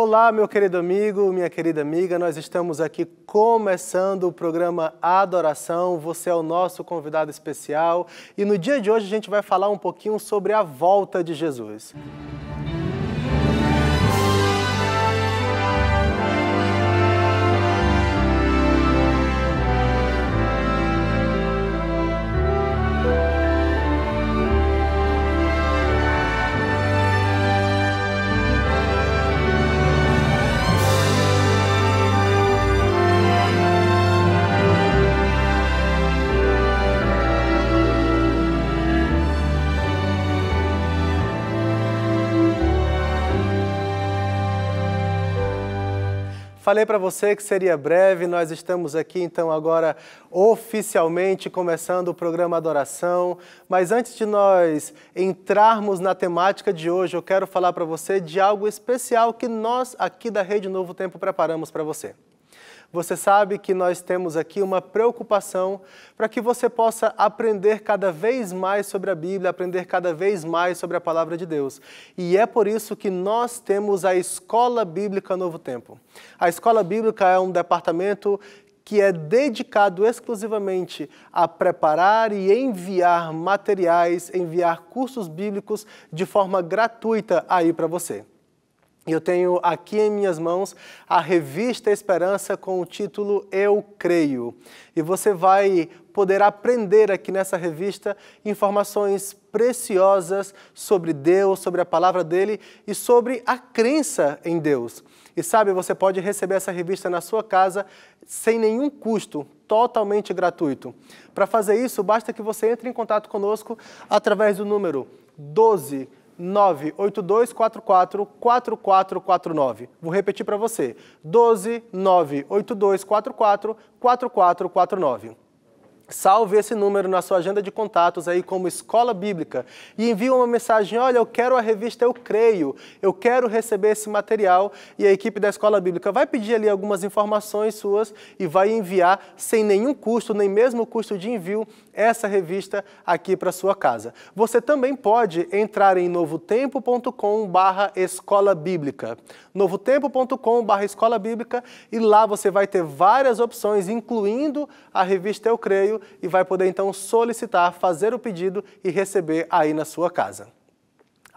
Olá, meu querido amigo, minha querida amiga, nós estamos aqui começando o programa Adoração. Você é o nosso convidado especial e no dia de hoje a gente vai falar um pouquinho sobre a volta de Jesus. Música Falei para você que seria breve, nós estamos aqui então agora oficialmente começando o programa Adoração, mas antes de nós entrarmos na temática de hoje, eu quero falar para você de algo especial que nós aqui da Rede Novo Tempo preparamos para você. Você sabe que nós temos aqui uma preocupação para que você possa aprender cada vez mais sobre a Bíblia, aprender cada vez mais sobre a palavra de Deus. E é por isso que nós temos a Escola Bíblica Novo Tempo. A Escola Bíblica é um departamento que é dedicado exclusivamente a preparar e enviar materiais, enviar cursos bíblicos de forma gratuita aí para você eu tenho aqui em minhas mãos a revista Esperança com o título Eu Creio. E você vai poder aprender aqui nessa revista informações preciosas sobre Deus, sobre a palavra dele e sobre a crença em Deus. E sabe, você pode receber essa revista na sua casa sem nenhum custo, totalmente gratuito. Para fazer isso, basta que você entre em contato conosco através do número 12 12982444449. Vou repetir para você. 12982444449. Salve esse número na sua agenda de contatos aí como Escola Bíblica e envie uma mensagem, olha, eu quero a revista Eu Creio, eu quero receber esse material e a equipe da Escola Bíblica vai pedir ali algumas informações suas e vai enviar sem nenhum custo, nem mesmo custo de envio, essa revista aqui para sua casa. Você também pode entrar em novotempo.com barra Escola Bíblica, novotempo.com barra Escola Bíblica e lá você vai ter várias opções, incluindo a revista Eu Creio e vai poder então solicitar, fazer o pedido e receber aí na sua casa.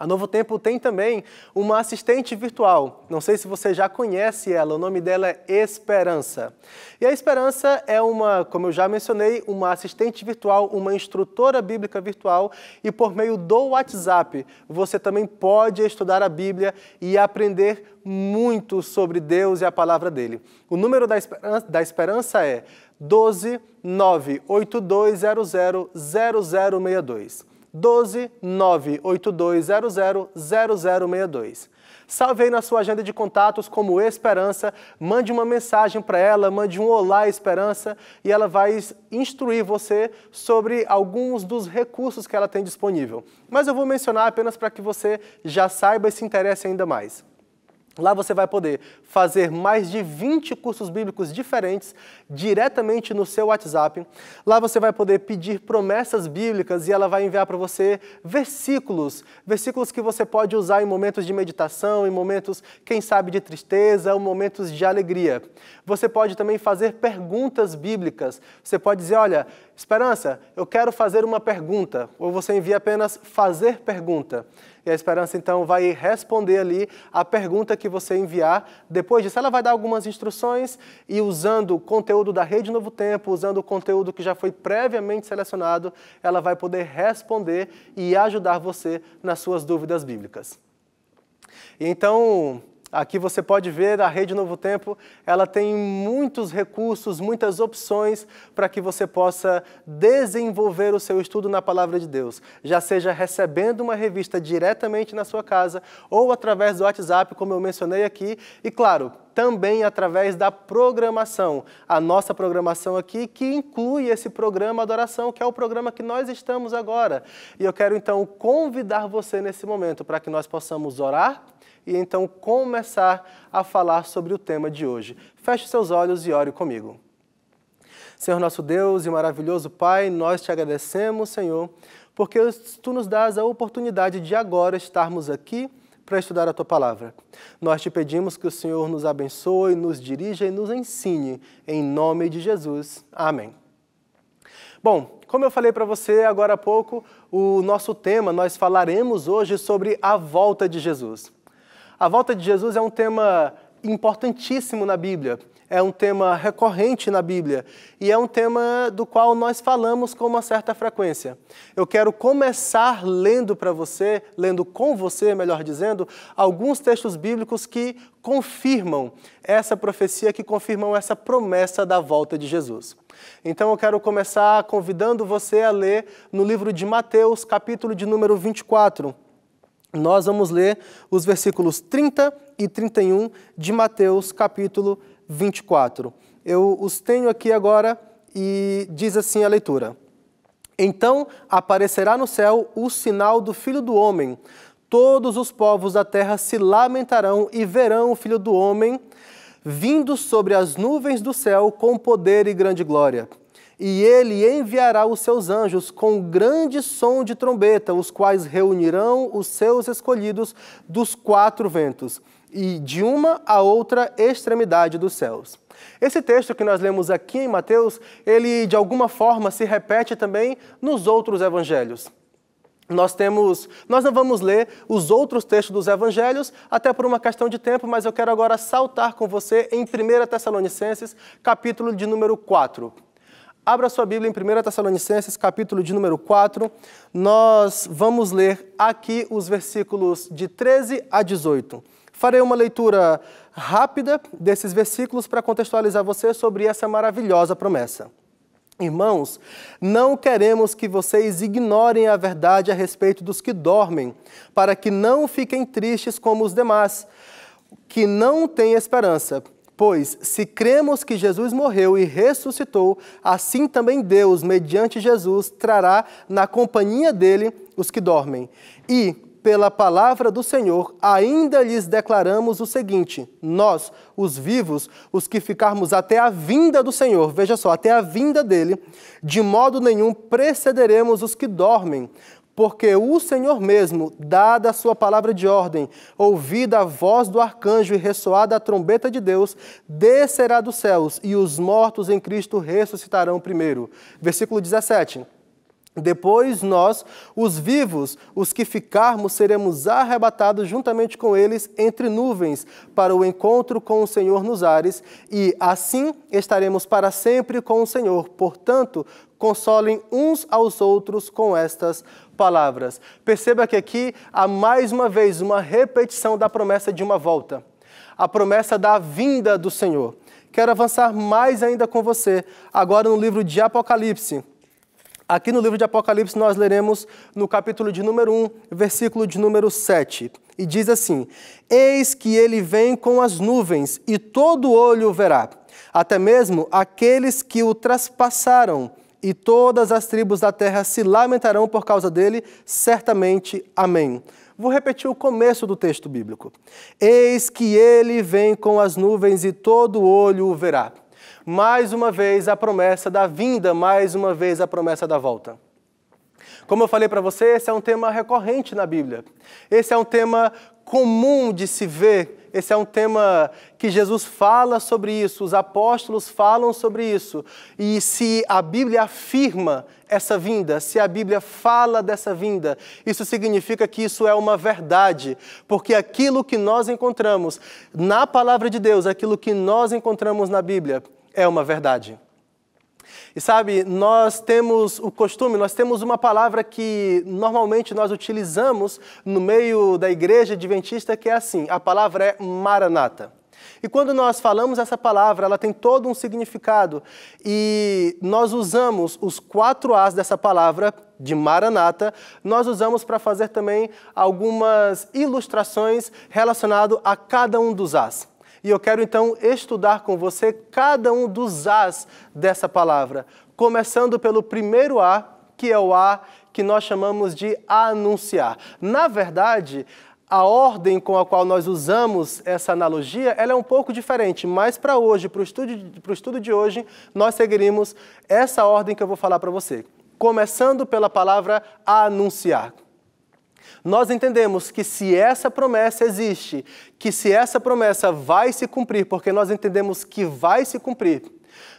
A Novo Tempo tem também uma assistente virtual. Não sei se você já conhece ela, o nome dela é Esperança. E a Esperança é uma, como eu já mencionei, uma assistente virtual, uma instrutora bíblica virtual e por meio do WhatsApp você também pode estudar a Bíblia e aprender muito sobre Deus e a palavra dele. O número da Esperança, da esperança é 12 98200 12 0062. Salve aí na sua agenda de contatos como Esperança, mande uma mensagem para ela, mande um Olá Esperança e ela vai instruir você sobre alguns dos recursos que ela tem disponível. Mas eu vou mencionar apenas para que você já saiba e se interesse ainda mais. Lá você vai poder fazer mais de 20 cursos bíblicos diferentes diretamente no seu WhatsApp. Lá você vai poder pedir promessas bíblicas e ela vai enviar para você versículos, versículos que você pode usar em momentos de meditação, em momentos, quem sabe, de tristeza ou momentos de alegria. Você pode também fazer perguntas bíblicas. Você pode dizer, olha, Esperança, eu quero fazer uma pergunta, ou você envia apenas fazer pergunta. E a Esperança, então, vai responder ali a pergunta que você enviar. Depois disso, ela vai dar algumas instruções e, usando o conteúdo da Rede Novo Tempo, usando o conteúdo que já foi previamente selecionado, ela vai poder responder e ajudar você nas suas dúvidas bíblicas. Então, Aqui você pode ver a Rede Novo Tempo, ela tem muitos recursos, muitas opções para que você possa desenvolver o seu estudo na Palavra de Deus, já seja recebendo uma revista diretamente na sua casa ou através do WhatsApp, como eu mencionei aqui, e claro, também através da programação. A nossa programação aqui, que inclui esse programa Adoração, que é o programa que nós estamos agora. E eu quero então convidar você nesse momento para que nós possamos orar e então começar a falar sobre o tema de hoje. Feche seus olhos e ore comigo. Senhor nosso Deus e maravilhoso Pai, nós te agradecemos, Senhor, porque tu nos dás a oportunidade de agora estarmos aqui para estudar a tua palavra. Nós te pedimos que o Senhor nos abençoe, nos dirija e nos ensine, em nome de Jesus. Amém. Bom, como eu falei para você agora há pouco, o nosso tema nós falaremos hoje sobre a volta de Jesus. A volta de Jesus é um tema importantíssimo na Bíblia, é um tema recorrente na Bíblia e é um tema do qual nós falamos com uma certa frequência. Eu quero começar lendo para você, lendo com você, melhor dizendo, alguns textos bíblicos que confirmam essa profecia, que confirmam essa promessa da volta de Jesus. Então eu quero começar convidando você a ler no livro de Mateus, capítulo de número 24 nós vamos ler os versículos 30 e 31 de Mateus, capítulo 24. Eu os tenho aqui agora e diz assim a leitura: Então aparecerá no céu o sinal do Filho do Homem. Todos os povos da terra se lamentarão e verão o Filho do Homem vindo sobre as nuvens do céu com poder e grande glória. E ele enviará os seus anjos com grande som de trombeta, os quais reunirão os seus escolhidos dos quatro ventos, e de uma a outra extremidade dos céus. Esse texto que nós lemos aqui em Mateus, ele de alguma forma se repete também nos outros evangelhos. Nós temos, nós não vamos ler os outros textos dos evangelhos, até por uma questão de tempo, mas eu quero agora saltar com você em 1 Tessalonicenses, capítulo de número 4. Abra sua Bíblia em 1 Tessalonicenses, capítulo de número 4. Nós vamos ler aqui os versículos de 13 a 18. Farei uma leitura rápida desses versículos para contextualizar você sobre essa maravilhosa promessa. Irmãos, não queremos que vocês ignorem a verdade a respeito dos que dormem, para que não fiquem tristes como os demais, que não têm esperança. Pois, se cremos que Jesus morreu e ressuscitou, assim também Deus, mediante Jesus, trará na companhia dele os que dormem. E, pela palavra do Senhor, ainda lhes declaramos o seguinte: nós, os vivos, os que ficarmos até a vinda do Senhor, veja só, até a vinda dele, de modo nenhum precederemos os que dormem, porque o Senhor mesmo, dada a sua palavra de ordem, ouvida a voz do arcanjo e ressoada a trombeta de Deus, descerá dos céus e os mortos em Cristo ressuscitarão primeiro. Versículo 17. Depois nós, os vivos, os que ficarmos, seremos arrebatados juntamente com eles entre nuvens para o encontro com o Senhor nos ares, e assim estaremos para sempre com o Senhor. Portanto, consolem uns aos outros com estas palavras. Perceba que aqui há mais uma vez uma repetição da promessa de uma volta a promessa da vinda do Senhor. Quero avançar mais ainda com você, agora no livro de Apocalipse. Aqui no livro de Apocalipse nós leremos no capítulo de número 1, versículo de número 7, e diz assim: Eis que ele vem com as nuvens, e todo olho o verá, até mesmo aqueles que o traspassaram e todas as tribos da terra se lamentarão por causa dele, certamente. Amém. Vou repetir o começo do texto bíblico. Eis que ele vem com as nuvens e todo olho o verá. Mais uma vez a promessa da vinda, mais uma vez a promessa da volta. Como eu falei para você, esse é um tema recorrente na Bíblia. Esse é um tema comum de se ver esse é um tema que Jesus fala sobre isso, os apóstolos falam sobre isso. E se a Bíblia afirma essa vinda, se a Bíblia fala dessa vinda, isso significa que isso é uma verdade, porque aquilo que nós encontramos na palavra de Deus, aquilo que nós encontramos na Bíblia, é uma verdade. E sabe, nós temos o costume, nós temos uma palavra que normalmente nós utilizamos no meio da igreja adventista que é assim: a palavra é maranata. E quando nós falamos essa palavra, ela tem todo um significado. E nós usamos os quatro As dessa palavra, de Maranata, nós usamos para fazer também algumas ilustrações relacionadas a cada um dos As. E eu quero então estudar com você cada um dos As dessa palavra, começando pelo primeiro A, que é o A que nós chamamos de anunciar. Na verdade, a ordem com a qual nós usamos essa analogia, ela é um pouco diferente, mas para hoje, para o estudo, estudo de hoje, nós seguiremos essa ordem que eu vou falar para você. Começando pela palavra anunciar nós entendemos que se essa promessa existe, que se essa promessa vai se cumprir, porque nós entendemos que vai se cumprir,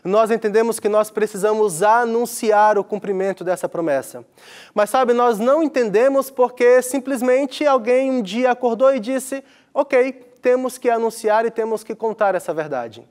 nós entendemos que nós precisamos anunciar o cumprimento dessa promessa. Mas sabe, nós não entendemos porque simplesmente alguém um dia acordou e disse: Ok, temos que anunciar e temos que contar essa verdade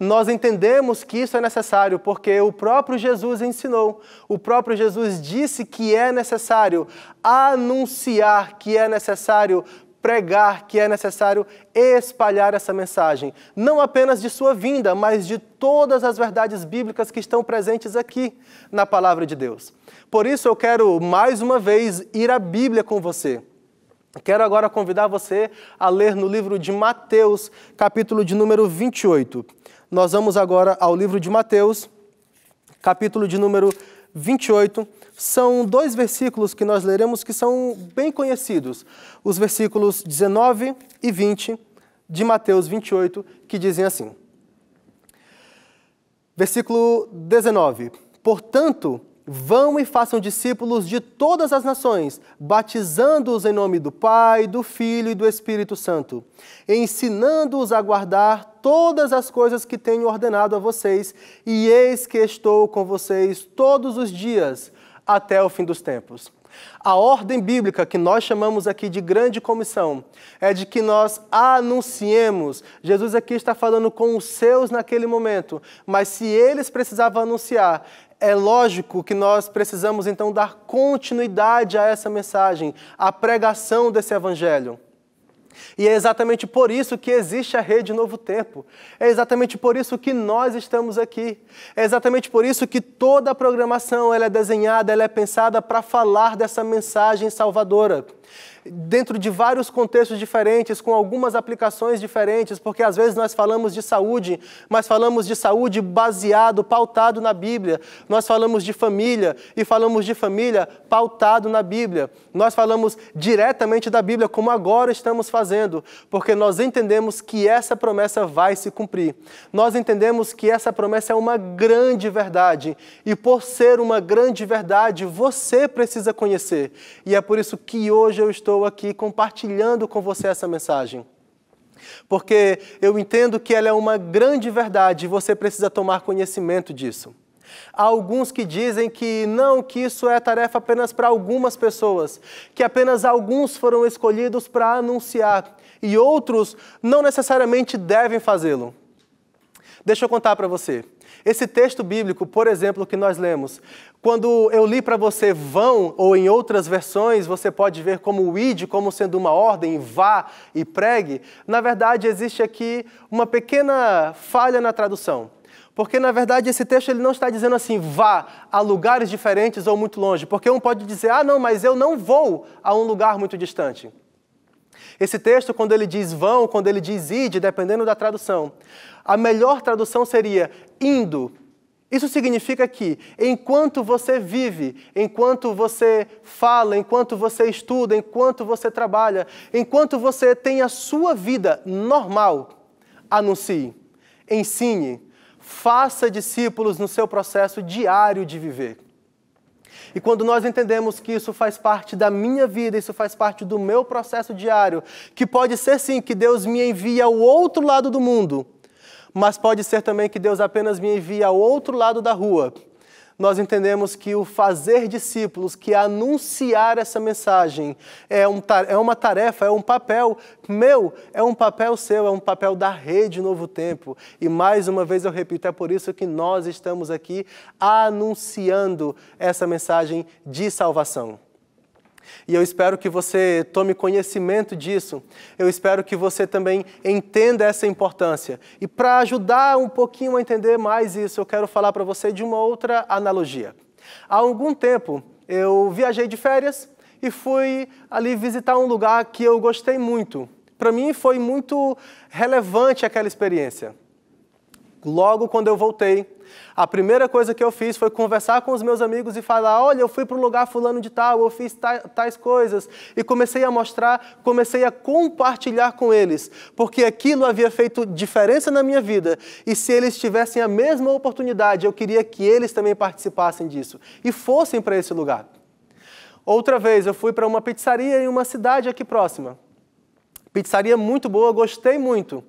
nós entendemos que isso é necessário porque o próprio Jesus ensinou, o próprio Jesus disse que é necessário anunciar, que é necessário pregar, que é necessário espalhar essa mensagem, não apenas de sua vinda, mas de todas as verdades bíblicas que estão presentes aqui na palavra de Deus. Por isso eu quero mais uma vez ir à Bíblia com você. Quero agora convidar você a ler no livro de Mateus, capítulo de número 28. Nós vamos agora ao livro de Mateus, capítulo de número 28. São dois versículos que nós leremos que são bem conhecidos, os versículos 19 e 20 de Mateus 28, que dizem assim. Versículo 19: Portanto, Vão e façam discípulos de todas as nações, batizando-os em nome do Pai, do Filho e do Espírito Santo, ensinando-os a guardar todas as coisas que tenho ordenado a vocês, e eis que estou com vocês todos os dias, até o fim dos tempos. A ordem bíblica que nós chamamos aqui de grande comissão é de que nós anunciemos. Jesus aqui está falando com os seus naquele momento, mas se eles precisavam anunciar, é lógico que nós precisamos então dar continuidade a essa mensagem, à pregação desse evangelho. E é exatamente por isso que existe a Rede Novo Tempo. É exatamente por isso que nós estamos aqui. É exatamente por isso que toda a programação ela é desenhada, ela é pensada para falar dessa mensagem salvadora dentro de vários contextos diferentes, com algumas aplicações diferentes, porque às vezes nós falamos de saúde, mas falamos de saúde baseado, pautado na Bíblia. Nós falamos de família e falamos de família pautado na Bíblia. Nós falamos diretamente da Bíblia, como agora estamos fazendo, porque nós entendemos que essa promessa vai se cumprir. Nós entendemos que essa promessa é uma grande verdade e por ser uma grande verdade, você precisa conhecer. E é por isso que hoje hoje eu estou aqui compartilhando com você essa mensagem. Porque eu entendo que ela é uma grande verdade e você precisa tomar conhecimento disso. Há alguns que dizem que não, que isso é tarefa apenas para algumas pessoas, que apenas alguns foram escolhidos para anunciar e outros não necessariamente devem fazê-lo. Deixa eu contar para você. Esse texto bíblico, por exemplo, que nós lemos, quando eu li para você vão, ou em outras versões, você pode ver como id, como sendo uma ordem, vá e pregue, na verdade existe aqui uma pequena falha na tradução. Porque, na verdade, esse texto ele não está dizendo assim, vá a lugares diferentes ou muito longe. Porque um pode dizer, ah, não, mas eu não vou a um lugar muito distante. Esse texto, quando ele diz vão, quando ele diz id, dependendo da tradução, a melhor tradução seria indo. Isso significa que, enquanto você vive, enquanto você fala, enquanto você estuda, enquanto você trabalha, enquanto você tem a sua vida normal, anuncie, ensine, faça discípulos no seu processo diário de viver. E quando nós entendemos que isso faz parte da minha vida, isso faz parte do meu processo diário, que pode ser sim que Deus me envie ao outro lado do mundo, mas pode ser também que Deus apenas me envie ao outro lado da rua nós entendemos que o fazer discípulos, que anunciar essa mensagem, é, um, é uma tarefa, é um papel meu, é um papel seu, é um papel da rede Novo Tempo. E mais uma vez eu repito, é por isso que nós estamos aqui anunciando essa mensagem de salvação. E eu espero que você tome conhecimento disso. Eu espero que você também entenda essa importância. E para ajudar um pouquinho a entender mais isso, eu quero falar para você de uma outra analogia. Há algum tempo eu viajei de férias e fui ali visitar um lugar que eu gostei muito. Para mim foi muito relevante aquela experiência. Logo quando eu voltei, a primeira coisa que eu fiz foi conversar com os meus amigos e falar: olha, eu fui para o lugar fulano de tal, eu fiz tais coisas. E comecei a mostrar, comecei a compartilhar com eles, porque aquilo havia feito diferença na minha vida. E se eles tivessem a mesma oportunidade, eu queria que eles também participassem disso e fossem para esse lugar. Outra vez, eu fui para uma pizzaria em uma cidade aqui próxima. Pizzaria muito boa, gostei muito.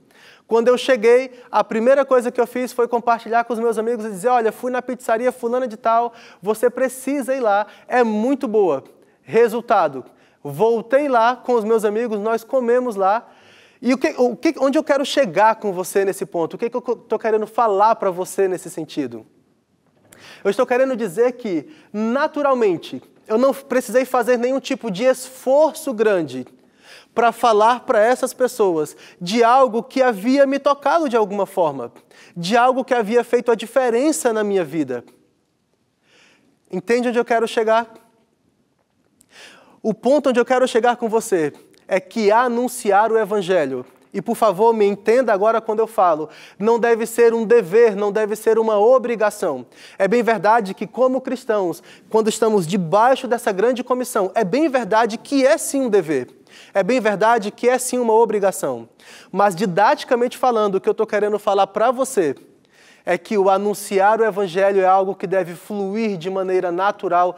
Quando eu cheguei, a primeira coisa que eu fiz foi compartilhar com os meus amigos e dizer: olha, fui na pizzaria Fulana de Tal, você precisa ir lá, é muito boa. Resultado: voltei lá com os meus amigos, nós comemos lá. E o que, o que, onde eu quero chegar com você nesse ponto? O que, que eu estou querendo falar para você nesse sentido? Eu estou querendo dizer que, naturalmente, eu não precisei fazer nenhum tipo de esforço grande para falar para essas pessoas de algo que havia me tocado de alguma forma, de algo que havia feito a diferença na minha vida. Entende onde eu quero chegar? O ponto onde eu quero chegar com você é que anunciar o Evangelho, e por favor me entenda agora quando eu falo, não deve ser um dever, não deve ser uma obrigação. É bem verdade que, como cristãos, quando estamos debaixo dessa grande comissão, é bem verdade que é sim um dever. É bem verdade que é sim uma obrigação. Mas, didaticamente falando, o que eu estou querendo falar para você é que o anunciar o Evangelho é algo que deve fluir de maneira natural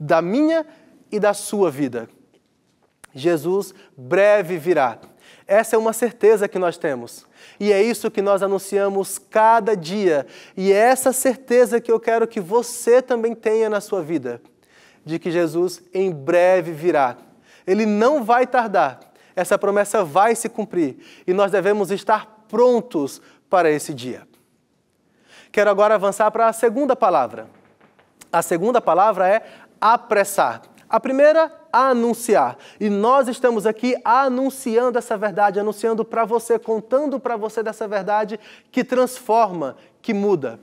da minha e da sua vida. Jesus breve virá. Essa é uma certeza que nós temos. E é isso que nós anunciamos cada dia. E é essa certeza que eu quero que você também tenha na sua vida, de que Jesus em breve virá. Ele não vai tardar. Essa promessa vai se cumprir e nós devemos estar prontos para esse dia. Quero agora avançar para a segunda palavra. A segunda palavra é apressar. A primeira, anunciar. E nós estamos aqui anunciando essa verdade, anunciando para você, contando para você dessa verdade que transforma, que muda.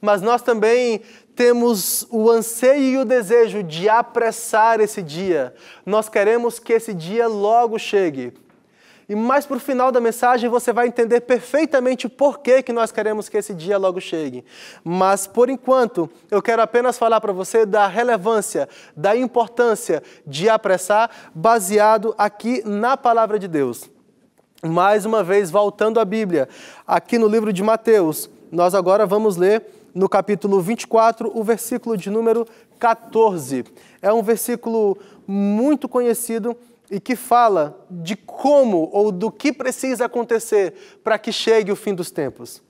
Mas nós também temos o anseio e o desejo de apressar esse dia. Nós queremos que esse dia logo chegue. E mais para o final da mensagem você vai entender perfeitamente o porquê que nós queremos que esse dia logo chegue. Mas por enquanto, eu quero apenas falar para você da relevância, da importância de apressar, baseado aqui na palavra de Deus. Mais uma vez, voltando à Bíblia, aqui no livro de Mateus, nós agora vamos ler no capítulo 24, o versículo de número 14. É um versículo muito conhecido e que fala de como ou do que precisa acontecer para que chegue o fim dos tempos.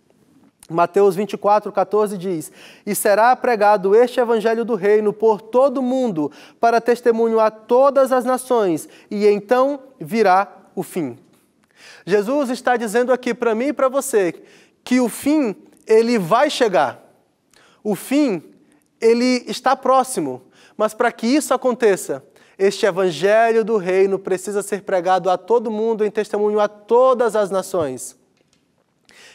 Mateus 24, 14 diz: E será pregado este evangelho do reino por todo o mundo, para testemunho a todas as nações, e então virá o fim. Jesus está dizendo aqui para mim e para você que o fim ele vai chegar. O fim, ele está próximo. Mas para que isso aconteça, este evangelho do reino precisa ser pregado a todo mundo em testemunho a todas as nações.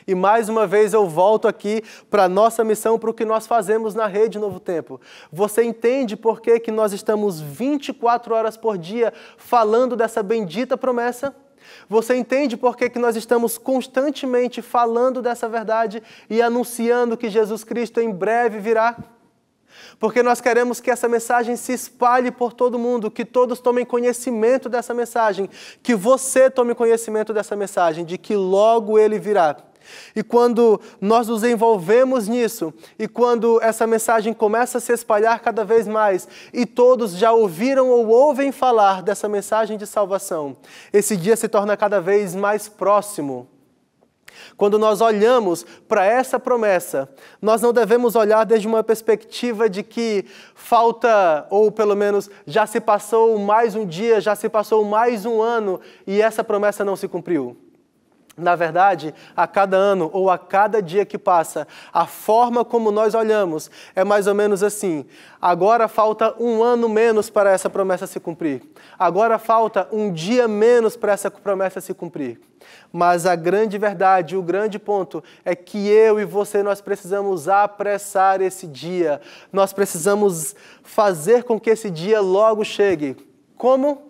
E mais uma vez eu volto aqui para a nossa missão, para o que nós fazemos na Rede Novo Tempo. Você entende por que, que nós estamos 24 horas por dia falando dessa bendita promessa? Você entende por que, que nós estamos constantemente falando dessa verdade e anunciando que Jesus Cristo em breve virá? Porque nós queremos que essa mensagem se espalhe por todo mundo, que todos tomem conhecimento dessa mensagem, que você tome conhecimento dessa mensagem, de que logo ele virá. E quando nós nos envolvemos nisso, e quando essa mensagem começa a se espalhar cada vez mais, e todos já ouviram ou ouvem falar dessa mensagem de salvação, esse dia se torna cada vez mais próximo. Quando nós olhamos para essa promessa, nós não devemos olhar desde uma perspectiva de que falta, ou pelo menos já se passou mais um dia, já se passou mais um ano e essa promessa não se cumpriu. Na verdade, a cada ano ou a cada dia que passa, a forma como nós olhamos é mais ou menos assim: agora falta um ano menos para essa promessa se cumprir, agora falta um dia menos para essa promessa se cumprir. Mas a grande verdade, o grande ponto é que eu e você nós precisamos apressar esse dia, nós precisamos fazer com que esse dia logo chegue. Como?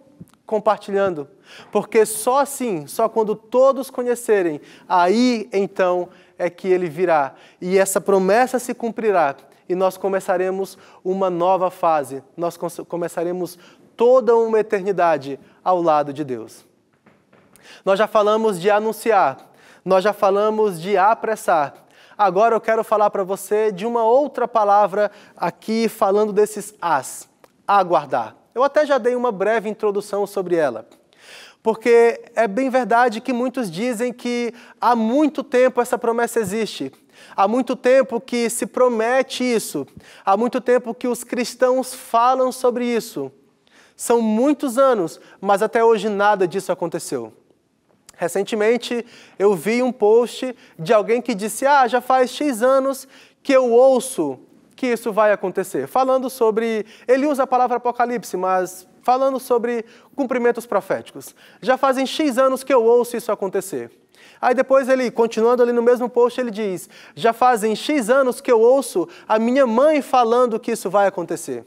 compartilhando. Porque só assim, só quando todos conhecerem, aí então é que ele virá. E essa promessa se cumprirá. E nós começaremos uma nova fase. Nós começaremos toda uma eternidade ao lado de Deus. Nós já falamos de anunciar, nós já falamos de apressar. Agora eu quero falar para você de uma outra palavra aqui, falando desses as aguardar. Eu até já dei uma breve introdução sobre ela. Porque é bem verdade que muitos dizem que há muito tempo essa promessa existe. Há muito tempo que se promete isso. Há muito tempo que os cristãos falam sobre isso. São muitos anos, mas até hoje nada disso aconteceu. Recentemente eu vi um post de alguém que disse: Ah, já faz X anos que eu ouço que isso vai acontecer. Falando sobre. Ele usa a palavra apocalipse, mas falando sobre cumprimentos proféticos. Já fazem X anos que eu ouço isso acontecer. Aí depois ele, continuando ali no mesmo post, ele diz: Já fazem X anos que eu ouço a minha mãe falando que isso vai acontecer.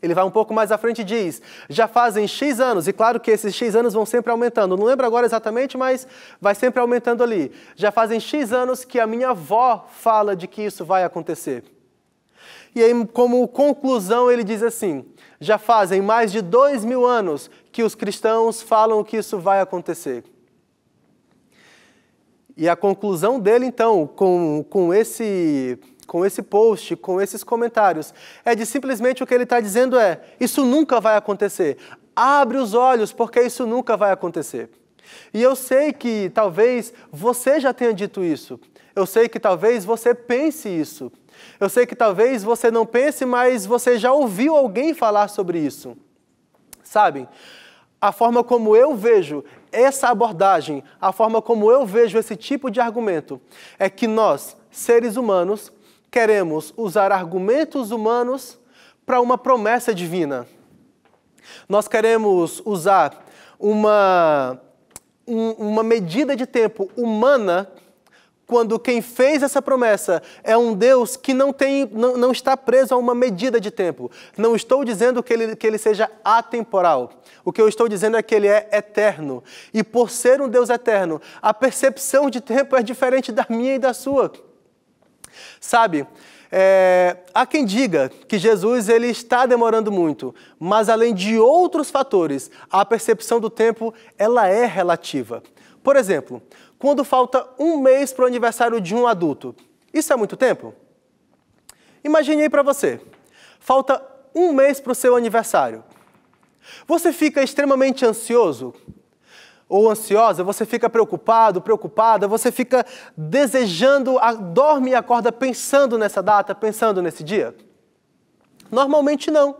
Ele vai um pouco mais à frente e diz: já fazem X anos, e claro que esses X anos vão sempre aumentando. Não lembro agora exatamente, mas vai sempre aumentando ali. Já fazem X anos que a minha avó fala de que isso vai acontecer. E aí, como conclusão, ele diz assim: já fazem mais de dois mil anos que os cristãos falam que isso vai acontecer. E a conclusão dele, então, com, com, esse, com esse post, com esses comentários, é de simplesmente o que ele está dizendo é: isso nunca vai acontecer. Abre os olhos, porque isso nunca vai acontecer. E eu sei que talvez você já tenha dito isso. Eu sei que talvez você pense isso. Eu sei que talvez você não pense, mas você já ouviu alguém falar sobre isso. Sabem? A forma como eu vejo essa abordagem, a forma como eu vejo esse tipo de argumento, é que nós, seres humanos, queremos usar argumentos humanos para uma promessa divina. Nós queremos usar uma, um, uma medida de tempo humana quando quem fez essa promessa é um Deus que não, tem, não, não está preso a uma medida de tempo. Não estou dizendo que ele, que ele seja atemporal. O que eu estou dizendo é que ele é eterno. E por ser um Deus eterno, a percepção de tempo é diferente da minha e da sua. Sabe, é, há quem diga que Jesus ele está demorando muito, mas além de outros fatores, a percepção do tempo ela é relativa. Por exemplo, quando falta um mês para o aniversário de um adulto. Isso é muito tempo? Imagine aí para você. Falta um mês para o seu aniversário. Você fica extremamente ansioso ou ansiosa, você fica preocupado, preocupada, você fica desejando, dorme e acorda pensando nessa data, pensando nesse dia? Normalmente não.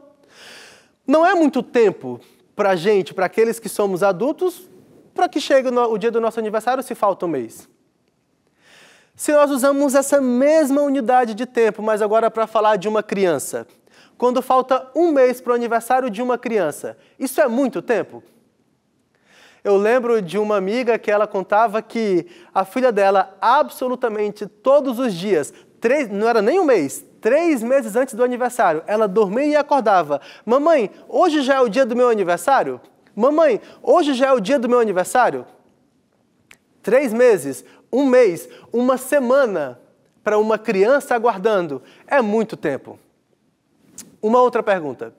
Não é muito tempo para a gente, para aqueles que somos adultos, para que chegue o dia do nosso aniversário se falta um mês? Se nós usamos essa mesma unidade de tempo, mas agora para falar de uma criança, quando falta um mês para o aniversário de uma criança, isso é muito tempo? Eu lembro de uma amiga que ela contava que a filha dela, absolutamente todos os dias, três, não era nem um mês, três meses antes do aniversário, ela dormia e acordava. Mamãe, hoje já é o dia do meu aniversário? Mamãe, hoje já é o dia do meu aniversário? Três meses, um mês, uma semana para uma criança aguardando é muito tempo. Uma outra pergunta.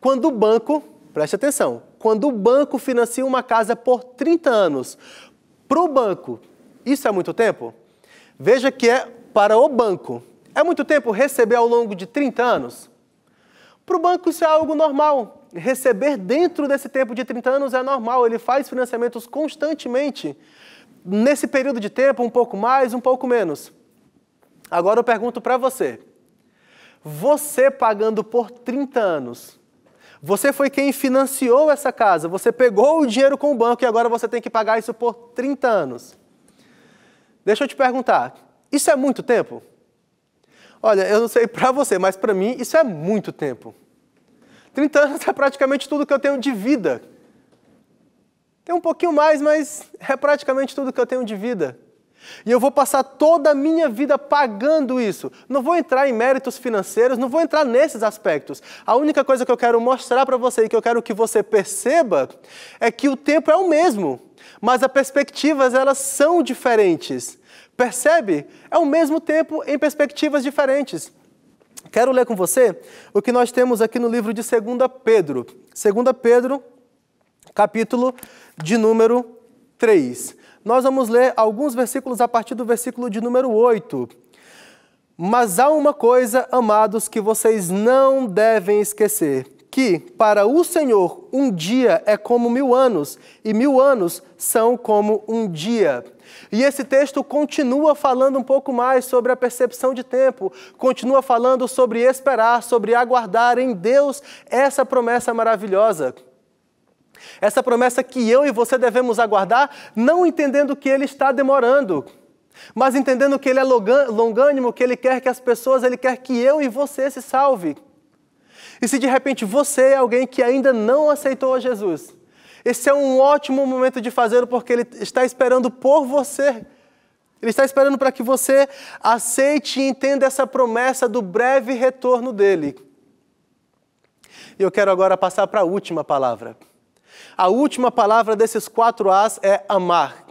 Quando o banco, preste atenção, quando o banco financia uma casa por 30 anos, para o banco, isso é muito tempo? Veja que é para o banco. É muito tempo receber ao longo de 30 anos? Para o banco, isso é algo normal receber dentro desse tempo de 30 anos é normal, ele faz financiamentos constantemente, nesse período de tempo, um pouco mais, um pouco menos. Agora eu pergunto para você: você pagando por 30 anos, você foi quem financiou essa casa, você pegou o dinheiro com o banco e agora você tem que pagar isso por 30 anos. Deixa eu te perguntar: isso é muito tempo? Olha, eu não sei para você, mas para mim isso é muito tempo. 30 anos é praticamente tudo que eu tenho de vida. Tem um pouquinho mais, mas é praticamente tudo que eu tenho de vida. E eu vou passar toda a minha vida pagando isso. Não vou entrar em méritos financeiros, não vou entrar nesses aspectos. A única coisa que eu quero mostrar para você e que eu quero que você perceba é que o tempo é o mesmo, mas as perspectivas elas são diferentes. Percebe? É o mesmo tempo em perspectivas diferentes. Quero ler com você o que nós temos aqui no livro de 2 Pedro. 2 Pedro, capítulo de número 3. Nós vamos ler alguns versículos a partir do versículo de número 8. Mas há uma coisa, amados, que vocês não devem esquecer que para o Senhor um dia é como mil anos e mil anos são como um dia. E esse texto continua falando um pouco mais sobre a percepção de tempo, continua falando sobre esperar, sobre aguardar em Deus essa promessa maravilhosa. Essa promessa que eu e você devemos aguardar, não entendendo que ele está demorando, mas entendendo que ele é longânimo, que ele quer que as pessoas, ele quer que eu e você se salve. E se de repente você é alguém que ainda não aceitou a Jesus, esse é um ótimo momento de fazê-lo porque ele está esperando por você. Ele está esperando para que você aceite e entenda essa promessa do breve retorno dele. E eu quero agora passar para a última palavra. A última palavra desses quatro As é amar.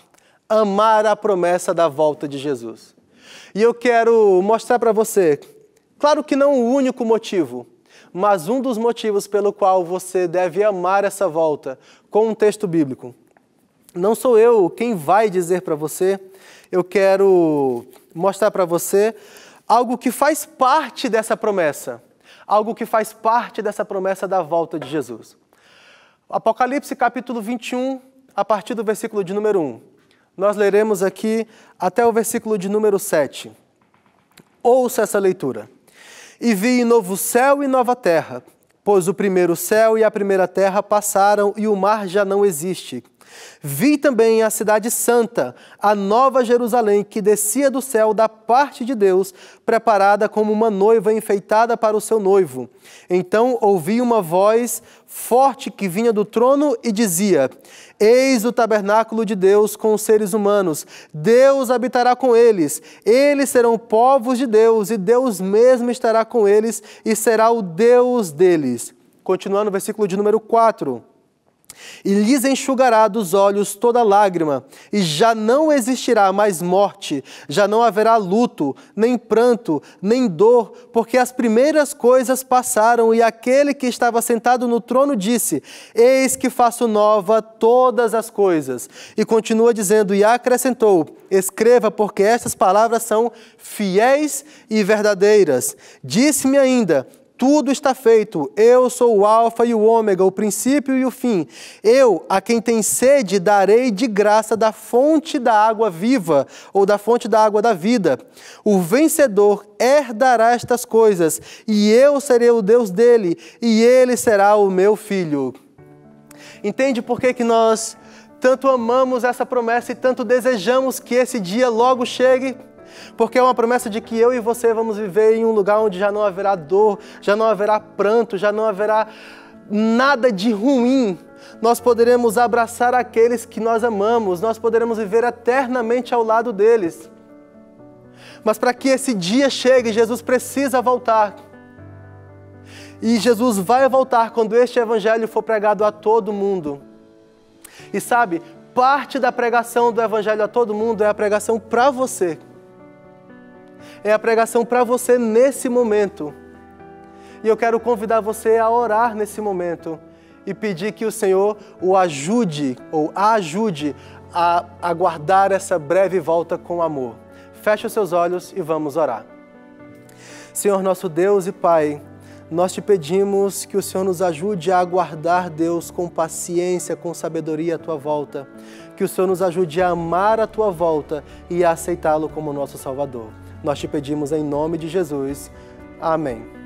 Amar a promessa da volta de Jesus. E eu quero mostrar para você, claro que não o único motivo, mas um dos motivos pelo qual você deve amar essa volta com um texto bíblico. Não sou eu quem vai dizer para você, eu quero mostrar para você algo que faz parte dessa promessa, algo que faz parte dessa promessa da volta de Jesus. Apocalipse capítulo 21, a partir do versículo de número 1. Nós leremos aqui até o versículo de número 7. Ouça essa leitura. E vi novo céu e nova terra, pois o primeiro céu e a primeira terra passaram e o mar já não existe. Vi também a cidade santa, a nova Jerusalém, que descia do céu da parte de Deus, preparada como uma noiva enfeitada para o seu noivo. Então ouvi uma voz forte que vinha do trono e dizia: Eis o tabernáculo de Deus com os seres humanos. Deus habitará com eles. Eles serão povos de Deus e Deus mesmo estará com eles e será o Deus deles. Continuando o versículo de número 4. E lhes enxugará dos olhos toda lágrima, e já não existirá mais morte, já não haverá luto, nem pranto, nem dor, porque as primeiras coisas passaram, e aquele que estava sentado no trono disse: Eis que faço nova todas as coisas. E continua dizendo, e acrescentou: Escreva, porque estas palavras são fiéis e verdadeiras. Disse-me ainda: tudo está feito. Eu sou o Alfa e o Ômega, o princípio e o fim. Eu, a quem tem sede, darei de graça da fonte da água viva, ou da fonte da água da vida. O vencedor herdará estas coisas, e eu serei o Deus dele, e ele será o meu filho. Entende por que, que nós tanto amamos essa promessa e tanto desejamos que esse dia logo chegue? Porque é uma promessa de que eu e você vamos viver em um lugar onde já não haverá dor, já não haverá pranto, já não haverá nada de ruim. Nós poderemos abraçar aqueles que nós amamos, nós poderemos viver eternamente ao lado deles. Mas para que esse dia chegue, Jesus precisa voltar. E Jesus vai voltar quando este evangelho for pregado a todo mundo. E sabe, parte da pregação do evangelho a todo mundo é a pregação para você é a pregação para você nesse momento. E eu quero convidar você a orar nesse momento e pedir que o Senhor o ajude ou a ajude a aguardar essa breve volta com amor. Feche os seus olhos e vamos orar. Senhor nosso Deus e Pai, nós te pedimos que o Senhor nos ajude a aguardar, Deus, com paciência, com sabedoria a tua volta. Que o Senhor nos ajude a amar a tua volta e a aceitá-lo como nosso Salvador. Nós te pedimos em nome de Jesus. Amém.